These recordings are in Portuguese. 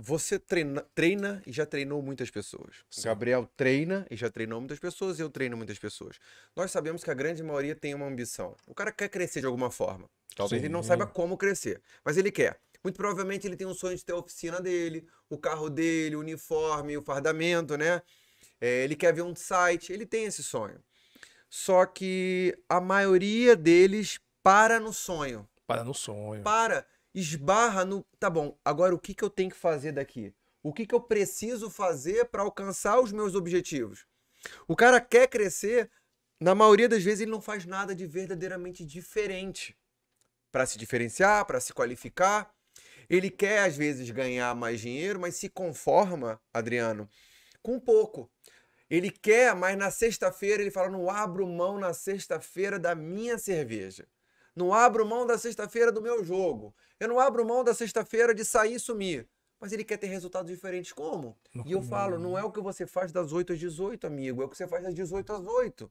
você treina, treina e já treinou muitas pessoas. Sim. Gabriel treina e já treinou muitas pessoas, eu treino muitas pessoas. Nós sabemos que a grande maioria tem uma ambição. O cara quer crescer de alguma forma. Talvez Sim. ele não saiba como crescer, mas ele quer. Muito provavelmente ele tem um sonho de ter a oficina dele, o carro dele, o uniforme, o fardamento, né? É, ele quer ver um site, ele tem esse sonho. Só que a maioria deles para no sonho. Para no sonho. Para esbarra no. Tá bom, agora o que, que eu tenho que fazer daqui? O que, que eu preciso fazer para alcançar os meus objetivos? O cara quer crescer, na maioria das vezes ele não faz nada de verdadeiramente diferente para se diferenciar, para se qualificar. Ele quer, às vezes, ganhar mais dinheiro, mas se conforma, Adriano, com pouco. Ele quer, mas na sexta-feira ele fala: não abro mão na sexta-feira da minha cerveja. Não abro mão da sexta-feira do meu jogo. Eu não abro mão da sexta-feira de sair e sumir. Mas ele quer ter resultados diferentes. Como? E eu falo, não né? é o que você faz das 8 às 18, amigo. É o que você faz das 18 às 8.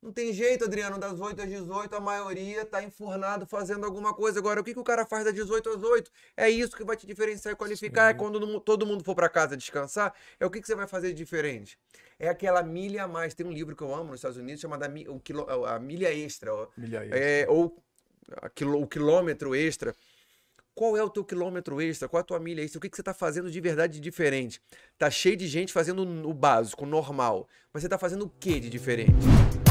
Não tem jeito, Adriano, das 8 às 18 a maioria tá enfurnado fazendo alguma coisa. Agora, o que, que o cara faz das 18 às 8? É isso que vai te diferenciar e qualificar. É Sim. É quando todo mundo for para casa descansar, é o que, que você vai fazer de diferente. É aquela milha a mais. Tem um livro que eu amo nos Estados Unidos chamado A é Milha Extra. Milha é, extra. É, ou o Quilômetro Extra. Qual é o teu quilômetro extra? Qual a tua milha extra? O que, que você está fazendo de verdade de diferente? Tá cheio de gente fazendo o básico, o normal. Mas você está fazendo o que de diferente?